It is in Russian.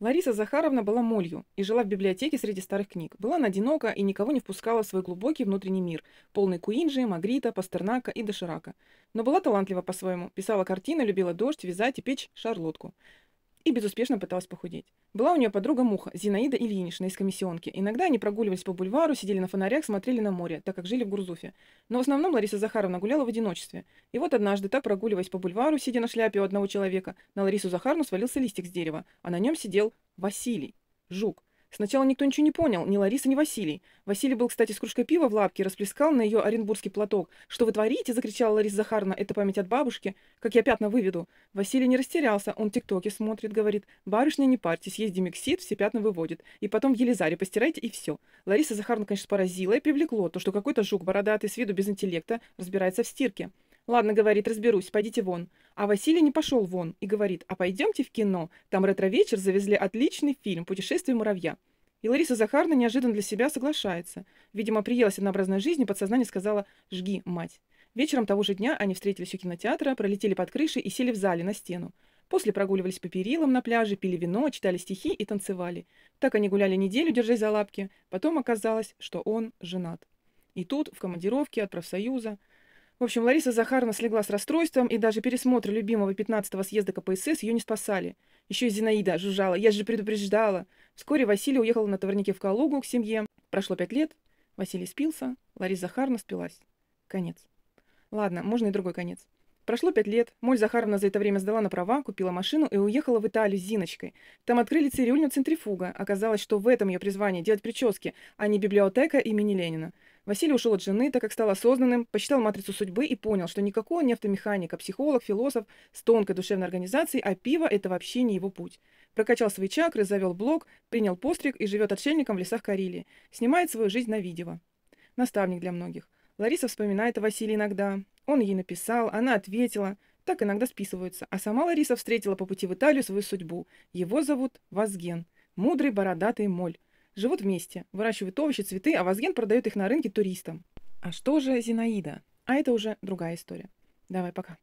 Лариса Захаровна была молью и жила в библиотеке среди старых книг. Была она одинока и никого не впускала в свой глубокий внутренний мир, полный Куинджи, Магрита, Пастернака и Доширака. Но была талантлива по-своему, писала картины, любила дождь, вязать и печь шарлотку и безуспешно пыталась похудеть. Была у нее подруга Муха, Зинаида Ильинична из комиссионки. Иногда они прогуливались по бульвару, сидели на фонарях, смотрели на море, так как жили в Гурзуфе. Но в основном Лариса Захаровна гуляла в одиночестве. И вот однажды, так прогуливаясь по бульвару, сидя на шляпе у одного человека, на Ларису Захаровну свалился листик с дерева, а на нем сидел Василий, жук. Сначала никто ничего не понял, ни Лариса, ни Василий. Василий был, кстати, с кружкой пива в лапке, расплескал на ее оренбургский платок. «Что вы творите?» – закричала Лариса Захарна. «Это память от бабушки. Как я пятна выведу». Василий не растерялся, он тиктоки смотрит, говорит. «Барышня, не парьтесь, есть демиксид, все пятна выводит. И потом в Елизаре постирайте, и все». Лариса Захарна, конечно, поразила и привлекло то, что какой-то жук бородатый, с виду без интеллекта, разбирается в стирке. «Ладно, — говорит, — разберусь, пойдите вон». А Василий не пошел вон и говорит, «А пойдемте в кино, там ретро-вечер завезли отличный фильм «Путешествие муравья». И Лариса Захарна неожиданно для себя соглашается. Видимо, приелась однообразной жизни, подсознание сказала «Жги, мать». Вечером того же дня они встретились у кинотеатра, пролетели под крышей и сели в зале на стену. После прогуливались по перилам на пляже, пили вино, читали стихи и танцевали. Так они гуляли неделю, держась за лапки. Потом оказалось, что он женат. И тут, в командировке от профсоюза, в общем, Лариса Захаровна слегла с расстройством, и даже пересмотр любимого 15-го съезда КПСС ее не спасали. Еще и Зинаида жужжала, я же предупреждала. Вскоре Василий уехал на товарнике в Калугу к семье. Прошло пять лет, Василий спился, Лариса Захаровна спилась. Конец. Ладно, можно и другой конец. Прошло пять лет. Моль Захаровна за это время сдала на права, купила машину и уехала в Италию с Зиночкой. Там открыли цирюльню «Центрифуга». Оказалось, что в этом ее призвание – делать прически, а не библиотека имени Ленина. Василий ушел от жены, так как стал осознанным, посчитал матрицу судьбы и понял, что никакой он не автомеханик, а психолог, философ с тонкой душевной организацией, а пиво – это вообще не его путь. Прокачал свои чакры, завел блог, принял постриг и живет отшельником в лесах Карелии. Снимает свою жизнь на видео. Наставник для многих. Лариса вспоминает о Василии иногда. Он ей написал, она ответила. Так иногда списываются. А сама Лариса встретила по пути в Италию свою судьбу. Его зовут Вазген. Мудрый, бородатый моль. Живут вместе, выращивают овощи, цветы, а Вазген продает их на рынке туристам. А что же Зинаида? А это уже другая история. Давай, пока.